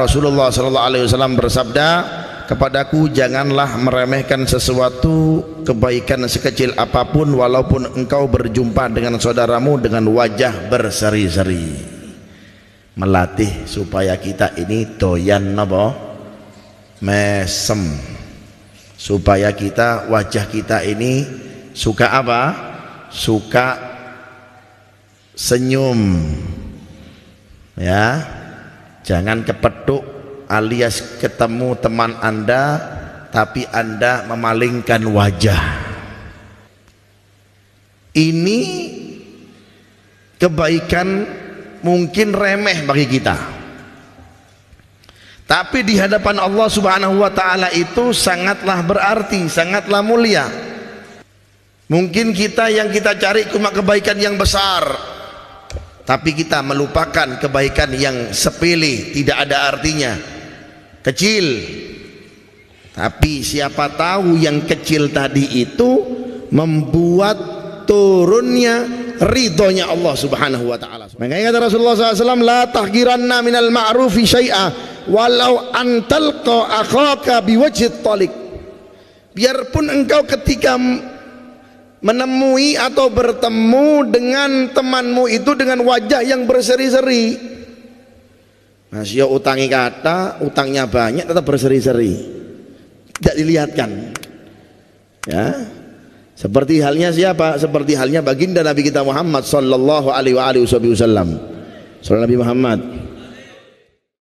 Rasulullah sallallahu alaihi wasallam bersabda kepadaku janganlah meremehkan sesuatu kebaikan sekecil apapun walaupun engkau berjumpa dengan saudaramu dengan wajah berseri-seri melatih supaya kita ini doyan napa mesem supaya kita wajah kita ini suka apa suka senyum ya jangan kepeduk alias ketemu teman anda tapi anda memalingkan wajah ini kebaikan mungkin remeh bagi kita tapi di hadapan Allah subhanahu wa ta'ala itu sangatlah berarti sangatlah mulia mungkin kita yang kita cari cuma kebaikan yang besar tapi kita melupakan kebaikan yang sepele tidak ada artinya kecil tapi siapa tahu yang kecil tadi itu membuat turunnya ridhonya Allah subhanahu wa ta'ala makanya kata Rasulullah SAW la tahgiranna minal ma'rufi syai'ah walau antalqa akhaka biwajhit talik biarpun engkau ketika menemui atau bertemu dengan temanmu itu dengan wajah yang berseri-seri masih nah, utangi kata utangnya banyak tetap berseri-seri tidak dilihatkan ya seperti halnya siapa seperti halnya baginda Nabi kita Muhammad sallallahu alaihi wasallam Salam Nabi Muhammad